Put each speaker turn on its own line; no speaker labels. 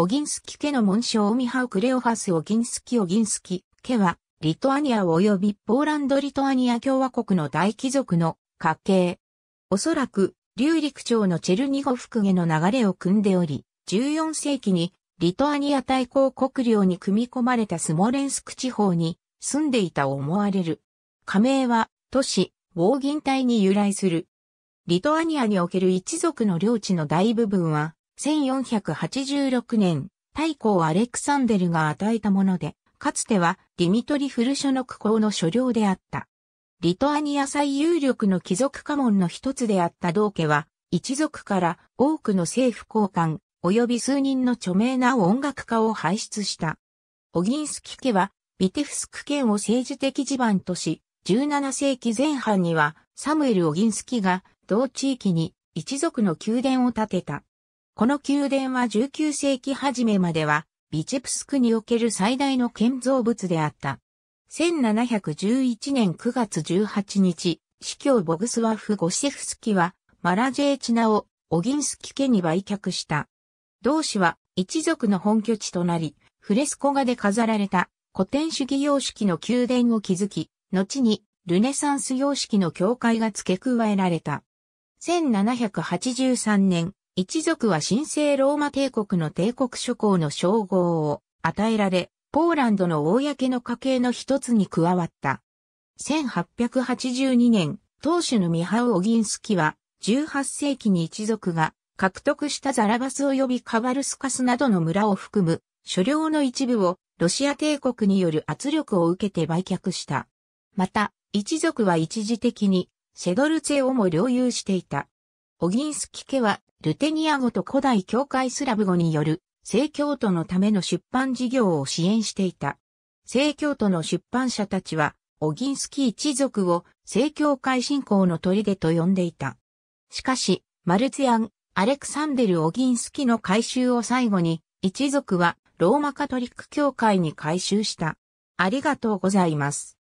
オギンスキ家の紋章オミハウクレオファスオギンスキオギンスキ家は、リトアニア及びポーランド・リトアニア共和国の大貴族の家系。おそらく、流陸町のチェルニゴフクの流れを組んでおり、14世紀にリトアニア大公国領に組み込まれたスモレンスク地方に住んでいた思われる。加盟は都市、ウォーギン隊に由来する。リトアニアにおける一族の領地の大部分は1486年、太閤アレクサンデルが与えたもので、かつてはディミトリ・フルショノク公の所領であった。リトアニア最有力の貴族家紋の一つであった道家は、一族から多くの政府高官、及び数人の著名な音楽家を輩出した。オギンスキ家は、ビテフスク県を政治的地盤とし、17世紀前半には、サムエル・オギンスキが、同地域に一族の宮殿を建てた。この宮殿は19世紀初めまでは、ビチェプスクにおける最大の建造物であった。1711年9月18日、司教ボグスワフ・ゴシェフスキは、マラジェーチナをオギンスキ家に売却した。同氏は一族の本拠地となり、フレスコ画で飾られた古典主義様式の宮殿を築き、後にルネサンス様式の教会が付け加えられた。1783年、一族は神聖ローマ帝国の帝国諸侯の称号を与えられ、ポーランドの公の家系の一つに加わった。1882年、当主のミハウ・オギンスキは、18世紀に一族が獲得したザラバス及びカバルスカスなどの村を含む、所領の一部をロシア帝国による圧力を受けて売却した。また、一族は一時的に、セドルツェをも領有していた。オギンスキ家は、ルテニア語と古代教会スラブ語による、聖教徒のための出版事業を支援していた。聖教徒の出版社たちは、オギンスキ一族を聖教会信仰の砦と呼んでいた。しかし、マルツヤン、アレクサンデル・オギンスキの改修を最後に、一族はローマカトリック教会に改修した。ありがとうございます。